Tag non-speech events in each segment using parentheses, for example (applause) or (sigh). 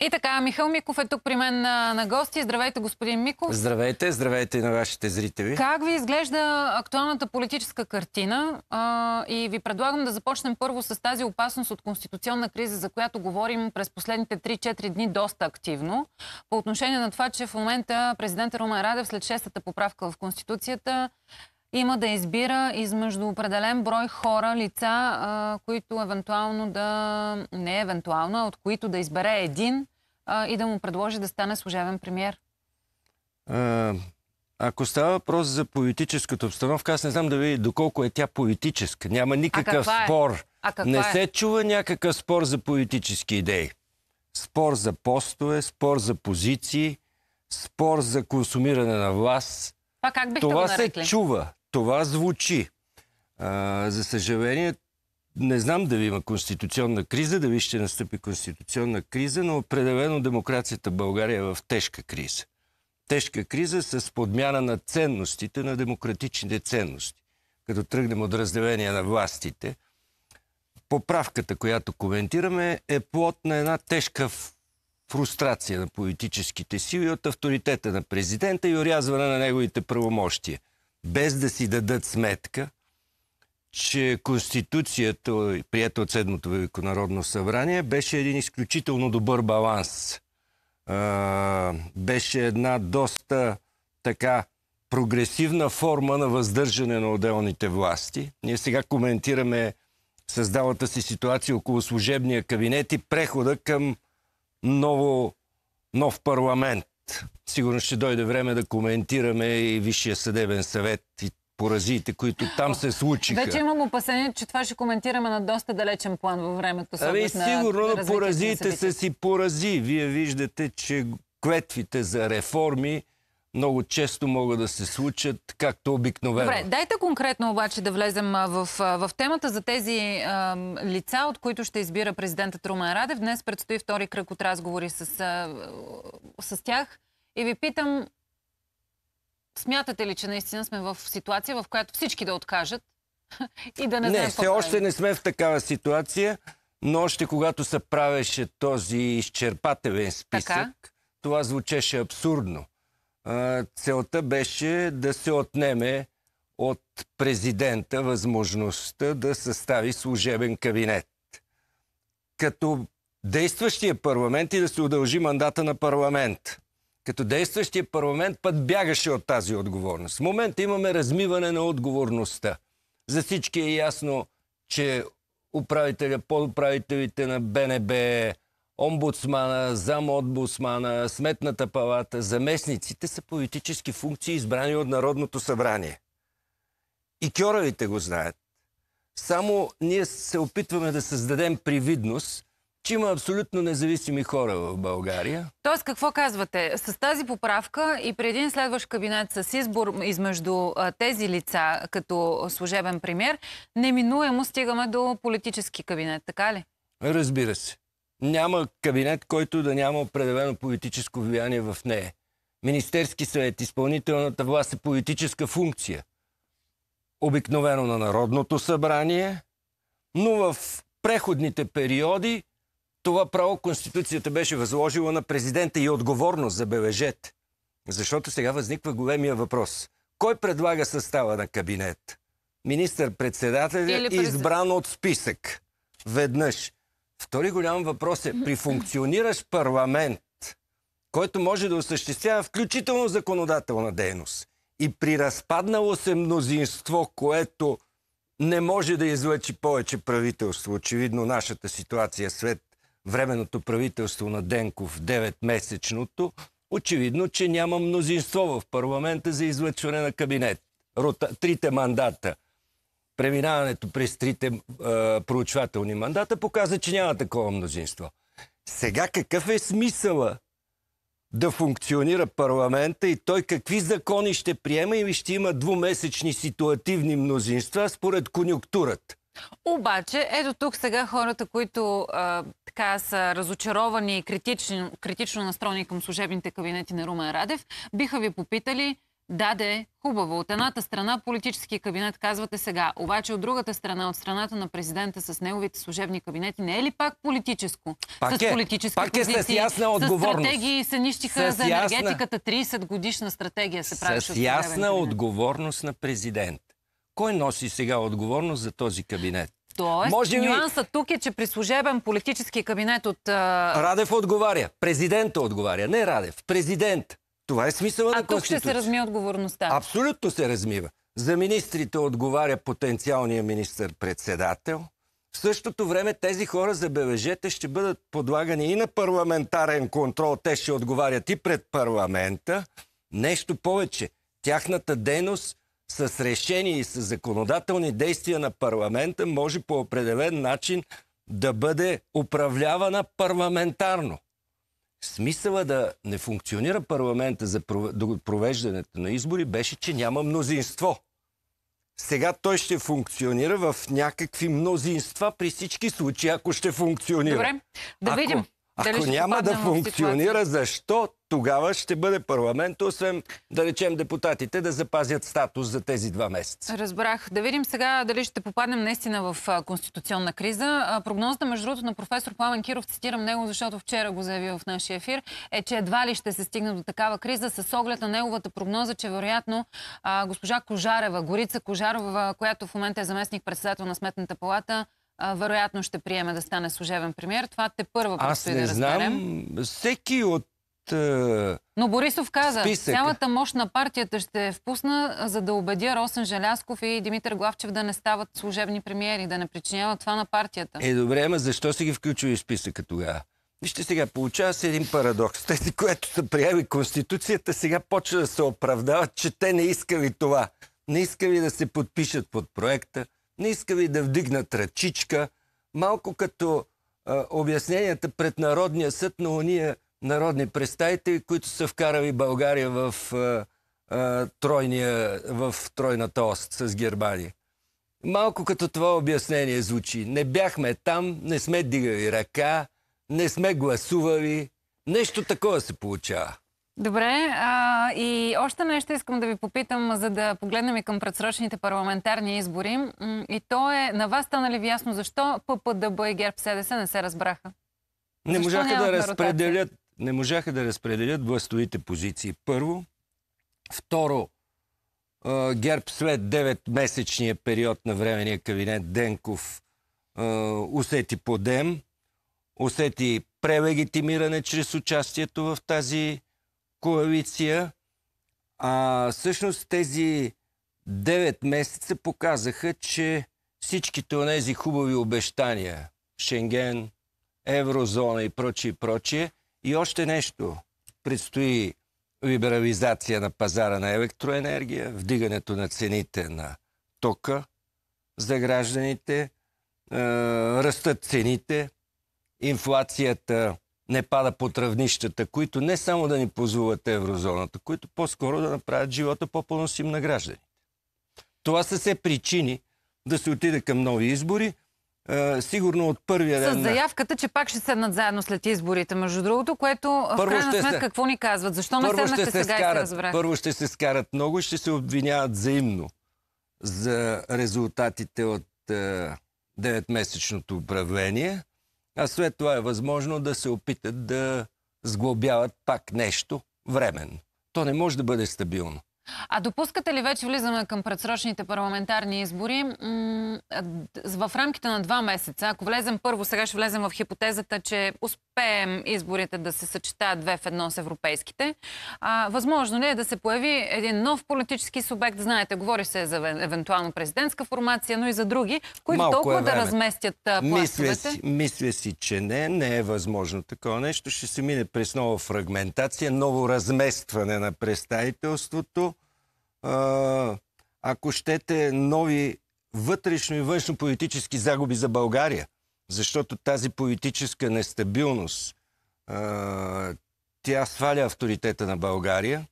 И така, Михаил Миков е тук при мен на, на гости. Здравейте, господин Миков. Здравейте, здравейте и на вашите зрители. Как ви изглежда актуалната политическа картина? А, и ви предлагам да започнем първо с тази опасност от конституционна криза, за която говорим през последните 3-4 дни доста активно. По отношение на това, че в момента президента Румен Радев след шестата поправка в Конституцията има да избира измежду определен брой хора, лица, които евентуално да... Не евентуално, а от които да избере един и да му предложи да стане служебен премьер? А, ако става въпрос за политическата обстановка, аз не знам да ви доколко е тя политическа. Няма никакъв е? а спор. Е? не се е? чува някакъв спор за политически идеи. Спор за постове, спор за позиции, спор за консумиране на власт. Това как бихте Това го се чува това звучи. А, за съжаление, не знам дали има конституционна криза, дали ще настъпи конституционна криза, но определено демокрацията в България е в тежка криза. Тежка криза с подмяна на ценностите, на демократичните ценности. Като тръгнем от разделение на властите, поправката, която коментираме, е плод на една тежка фрустрация на политическите сили от авторитета на президента и урязване на неговите правомощия без да си дадат сметка, че Конституцията, прията от Седмото Велико Народно събрание, беше един изключително добър баланс. А, беше една доста така прогресивна форма на въздържане на отделните власти. Ние сега коментираме създалата си ситуация около служебния кабинет и прехода към ново, нов парламент. Сигурно ще дойде време да коментираме и Висшия съдебен съвет и поразиите, които там се случиха. Вече имам опасение, че това ще коментираме на доста далечен план във времето. Ами сигурно на поразиите са си порази. Вие виждате, че клетвите за реформи много често могат да се случат, както обикновено. Добре, дайте конкретно обаче да влезем в, в темата за тези е, лица, от които ще избира президента Трумен Радев. Днес предстои втори кръг от разговори с, е, с тях. И ви питам, смятате ли, че наистина сме в ситуация, в която всички да откажат (laughs) и да не знаем Не, все още не сме в такава ситуация, но още когато се правеше този изчерпателен списък, така? това звучеше абсурдно целта беше да се отнеме от президента възможността да състави служебен кабинет. Като действащия парламент и да се удължи мандата на парламент. Като действащия парламент път бягаше от тази отговорност. В момента имаме размиване на отговорността. За всички е ясно, че управителя, подуправителите на БНБ, омбудсмана, замомбудсмана, сметната палата, заместниците са политически функции, избрани от Народното събрание. И кьоравите го знаят. Само ние се опитваме да създадем привидност, че има абсолютно независими хора в България. Тоест, какво казвате? С тази поправка и при един следващ кабинет с избор измежду тези лица като служебен премьер, неминуемо стигаме до политически кабинет, така ли? Разбира се няма кабинет, който да няма определено политическо влияние в нея. Министерски съвет, изпълнителната власт е политическа функция. Обикновено на Народното събрание, но в преходните периоди това право Конституцията беше възложила на президента и отговорност, за бележет. Защото сега възниква големия въпрос. Кой предлага състава на кабинет? Министър-председателя, избран от списък. Веднъж. Втори голям въпрос е, при функциониращ парламент, който може да осъществява включително законодателна дейност, и при разпаднало се мнозинство, което не може да излъчи повече правителство, очевидно нашата ситуация след временното правителство на Денков, 9-месечното, очевидно, че няма мнозинство в парламента за излъчване на кабинет. Рота... Трите мандата – преминаването през трите е, проучвателни мандата показа, че няма такова мнозинство. Сега какъв е смисъла да функционира парламента и той какви закони ще приема и ще има двумесечни ситуативни мнозинства според конюктурата? Обаче, ето тук сега хората, които а, така са разочаровани и критично, критично настроени към служебните кабинети на Румен Радев, биха ви попитали да, е. хубаво. От едната страна политически кабинет, казвате сега. Обаче от другата страна, от страната на президента с неговите служебни кабинети, не е ли пак политическо? Пак с е, политически пак позиции, е с ясна отговорност. С стратегии се нищиха с за енергетиката. 30 годишна стратегия се правеше. С ясна отговорност на президент. Кой носи сега отговорност за този кабинет? Тоест, Може нюансът тук е, че при служебен политически кабинет от... Радев отговаря. Президента отговаря. Не Радев. Президент. Това е смисъла а на Конституцията. А тук ще се размие отговорността. Абсолютно се размива. За министрите отговаря потенциалния министр-председател. В същото време тези хора, за бележете ще бъдат подлагани и на парламентарен контрол. Те ще отговарят и пред парламента. Нещо повече. Тяхната дейност с решение и с законодателни действия на парламента може по определен начин да бъде управлявана парламентарно. Смисъла да не функционира парламента за провеждането на избори беше, че няма мнозинство. Сега той ще функционира в някакви мнозинства при всички случаи, ако ще функционира. Добре, да видим. Ако, ако няма да функционира, защо тогава ще бъде парламент, освен да речем депутатите да запазят статус за тези два месеца. Разбрах. Да видим сега дали ще попаднем наистина в конституционна криза. Прогнозата, между другото, на професор Пламен Киров, цитирам него, защото вчера го заяви в нашия ефир, е, че едва ли ще се стигне до такава криза с оглед на неговата прогноза, че вероятно госпожа Кожарева, Горица Кожарова, която в момента е заместник председател на Сметната палата, вероятно ще приеме да стане служебен премьер. Това те първо предстои да разберем. Аз не знам. Всеки от но Борисов каза, списък. цялата мощ на партията ще впусна, за да убедя Росен Желясков и Димитър Главчев да не стават служебни премиери, да не причиняват това на партията. Е, добре, ама защо си ги включили в списъка тогава? Вижте сега, получава се един парадокс. Тези, което са приели Конституцията, сега почва да се оправдават, че те не искали това. Не искали да се подпишат под проекта, не искали да вдигнат ръчичка. Малко като а, обясненията пред Народния съд на уния народни представители, които са вкарали България в, а, а, тройния, в тройната ост с Германия. Малко като това обяснение звучи. Не бяхме там, не сме дигали ръка, не сме гласували. Нещо такова се получава. Добре, а, и още нещо искам да ви попитам, за да погледнем и към предсрочните парламентарни избори. И то е, на вас стана ли ви ясно защо ППДБ и ГЕРБ СДС не се разбраха? Не защо можаха да разпределят не можаха да разпределят властовите позиции. Първо. Второ, ГЕРБ след 9-месечния период на времения кабинет Денков усети подем, усети прелегитимиране чрез участието в тази коалиция. А всъщност тези 9 месеца показаха, че всичките тези хубави обещания, Шенген, еврозона и прочие, прочие, и още нещо. Предстои либерализация на пазара на електроенергия, вдигането на цените на тока за гражданите, е, растат цените, инфлацията не пада под равнищата, които не само да ни позволят еврозоната, които по-скоро да направят живота по-поносим на гражданите. Това са се причини да се отида към нови избори – е, сигурно от първия ден. С заявката, че пак ще седнат заедно след изборите, между другото, което първо в крайна сметка се... какво ни казват? Защо първо не седнахте се сега скарат, и се разбрах? Първо ще се скарат много и ще се обвиняват взаимно за резултатите от е, 9-месечното управление, а след това е възможно да се опитат да сглобяват пак нещо временно. То не може да бъде стабилно. А допускате ли вече влизаме към предсрочните парламентарни избори в рамките на два месеца? Ако влезем първо, сега ще влезем в хипотезата, че успеем изборите да се съчетаят две в едно с европейските. А, възможно ли е да се появи един нов политически субект? Знаете, говори се за евентуално президентска формация, но и за други, които Малко е толкова е да разместят пластовете. Мисля си, мисля си, че не. Не е възможно такова нещо. Ще се мине през нова фрагментация, ново разместване на представителството ако щете, нови вътрешно и външно политически загуби за България. Защото тази политическа нестабилност, тя сваля авторитета на България.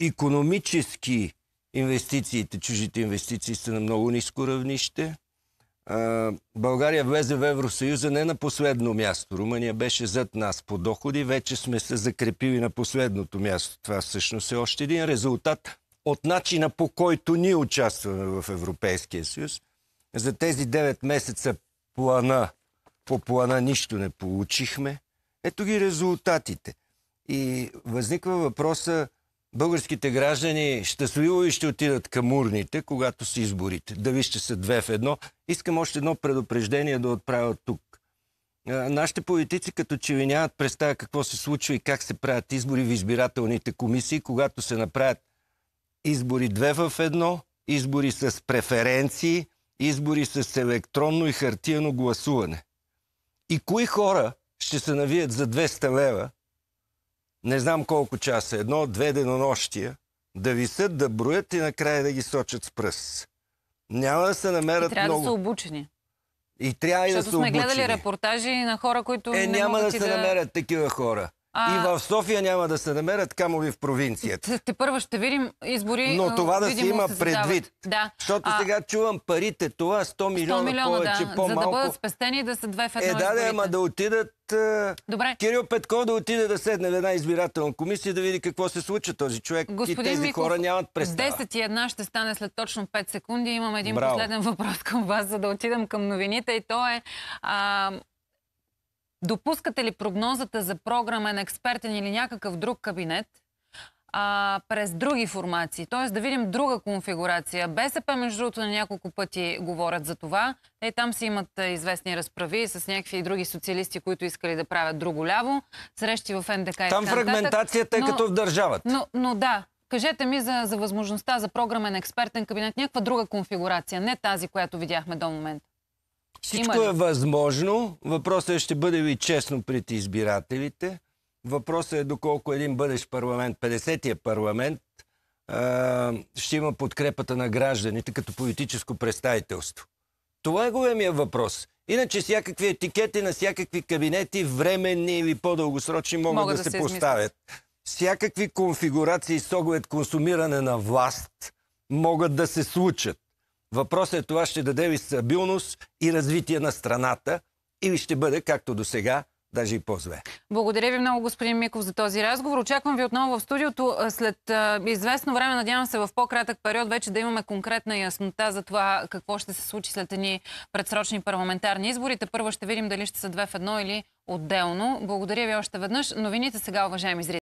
Економически инвестициите, чужите инвестиции са на много ниско равнище. България влезе в Евросъюза не на последно място. Румъния беше зад нас по доходи. Вече сме се закрепили на последното място. Това всъщност е още един резултат от начина по който ние участваме в Европейския съюз. За тези 9 месеца плана, по плана нищо не получихме. Ето ги резултатите. И възниква въпроса, българските граждани щастливо и ще отидат към урните, когато са изборите. Да вижте са две в едно. Искам още едно предупреждение да отправя тук. Нашите политици като че ви нямат представя какво се случва и как се правят избори в избирателните комисии, когато се направят избори две в едно, избори с преференции, избори с електронно и хартияно гласуване. И кои хора ще се навият за 200 лева не знам колко часа, едно-две денонощия, да висят, да броят и накрая да ги сочат с пръст. Няма да се намерят много... И трябва много... да са обучени. И трябва и да са обучени. Защото сме гледали репортажи на хора, които е, не няма да се намерят такива хора. А... И в София няма да се намерят камови в провинцията. Те първо ще видим избори. Но това да се има предвид. Да. Защото а... сега чувам парите, това 100 милиона, 100 милиона повече, да. по-малко. За да бъдат спестени да са две в едно Е, да, да, ама да отидат... Добре. Кирил Петко да отиде да седне в една избирателна комисия да види какво се случва този човек. Господин и тези Миков, хора нямат представа. 10 и една ще стане след точно 5 секунди. Имам един Браво. последен въпрос към вас, за да отидам към новините. И то е... А Допускате ли прогнозата за програмен, експертен или някакъв друг кабинет а, през други формации? Т.е. да видим друга конфигурация. БСП, между другото, на няколко пъти говорят за това. Е там си имат известни разправи с някакви други социалисти, които искали да правят друго ляво. Срещи в НДК и Там фрагментацията е като в държавата. Но, но да, Кажете ми за, за възможността за програмен експертен кабинет, някаква друга конфигурация, не тази, която видяхме до момента. Всичко Има е възможно. Въпросът е, ще бъде ли честно пред избирателите. Въпросът е доколко един бъдещ парламент, 50-тия парламент, ще има подкрепата на гражданите като политическо представителство. Това е големия въпрос. Иначе всякакви етикети на всякакви кабинети, временни или по-дългосрочни, могат, могат да, да се, се поставят. Всякакви конфигурации с оглед консумиране на власт могат да се случат. Въпросът е това ще даде ви стабилност и развитие на страната или ще бъде, както до сега, даже и по-зле. Благодаря ви много, господин Миков, за този разговор. Очаквам ви отново в студиото след известно време, надявам се в по-кратък период, вече да имаме конкретна яснота за това какво ще се случи след едни предсрочни парламентарни изборите. Първо ще видим дали ще са две в едно или отделно. Благодаря ви още веднъж. Новините сега, уважаеми зрители.